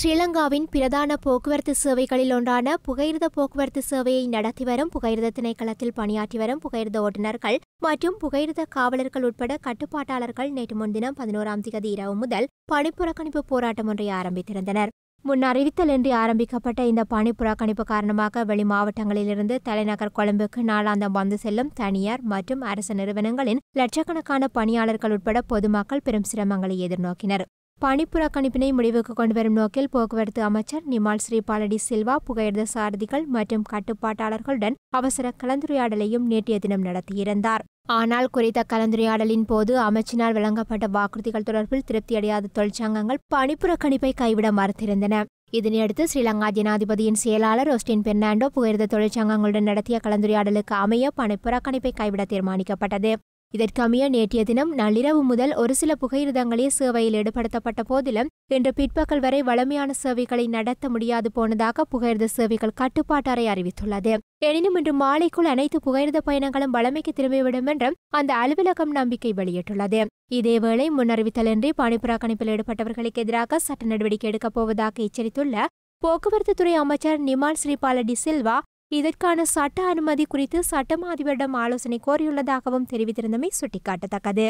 ஸ்ரீலங்காவின் பிரதான போக்குவரத்து சேவைகளில் ஒன்றான புகையிரத போக்குவரத்து சேவையை நடத்தி வரும் புகையிரத திணைக்களத்தில் பணியாற்றி வரும் புகையிரத ஓட்டுநர்கள் மற்றும் புகையிரத காவலர்கள் உட்பட கட்டுப்பாட்டாளர்கள் நேற்று முன்தினம் பதினோராம் தேதி இரவு முதல் பணிப்புறக்கணிப்பு போராட்டம் ஒன்றை ஆரம்பித்திருந்தனர் முன் அறிவித்தலின்றி ஆரம்பிக்கப்பட்ட இந்த பணி புறக்கணிப்பு காரணமாக வெளி மாவட்டங்களிலிருந்து தலைநகர் கொழும்புக்கு நாளாந்தம் வந்து செல்லும் தனியார் மற்றும் அரசு நிறுவனங்களின் லட்சக்கணக்கான பணியாளர்கள் உட்பட பொதுமக்கள் பெரும் சிரமங்களை எதிர்நோக்கினர் பணிப்புற கணிப்பினை முடிவுக்கு கொண்டுவரும் நோக்கில் போக்குவரத்து அமைச்சர் நிமால் ஸ்ரீபாலடி சில்வா புகையிரத சாரதிகள் மற்றும் கட்டுப்பாட்டாளர்களுடன் அவசர கலந்துரையாடலையும் நேற்றைய தினம் நடத்தியிருந்தார் ஆனால் குறித்த கலந்துரையாடலின் போது அமைச்சினால் வழங்கப்பட்ட வாக்குறுதிகள் தொடர்பில் திருப்தியடையாத தொழிற்சங்கங்கள் பணிப்புற கணிப்பை கைவிட மறுத்திருந்தன இதனையடுத்து ஸ்ரீலங்கா ஜனாதிபதியின் செயலாளர் ஒஸ்டின் பெர்னாண்டோ புகையிரத தொழிற்சங்கங்களுடன் நடத்திய கலந்துரையாடலுக்கு அமைய பணப்புறக்கணிப்பை கைவிட தீர்மானிக்கப்பட்டது இதற்கமைய நேற்றைய தினம் நள்ளிரவு முதல் ஒரு சில புகையிரதங்களே சேவையில் ஈடுபடுத்தப்பட்ட போதிலும் இன்று பிற்பகல் வரை வளமையான சேவைகளை நடத்த முடியாது போனதாக புகையிரத சேவைகள் கட்டுப்பாட்டறை அறிவித்துள்ளது எனினும் இன்று மாலைக்குள் அனைத்து புகையிரத பயணங்களும் வளமைக்கு திரும்பிவிடும் என்றும் அந்த அலுவலகம் நம்பிக்கை வெளியிட்டுள்ளது இதேவேளை முன்னறிவித்தலின்றி கணிப்பில் ஈடுபட்டவர்களுக்கு எதிராக சட்ட நடவடிக்கை எடுக்கப் போவதாக எச்சரித்துள்ள போக்குவரத்து துறை அமைச்சர் நிமால் ஸ்ரீபால டி சில்வா இதற்கான சட்ட அனுமதி குறித்து சட்டமாதிபரிடம் ஆலோசனை கோரியுள்ளதாகவும் தெரிவித்திருந்தமை சுட்டிக்காட்டத்தக்கது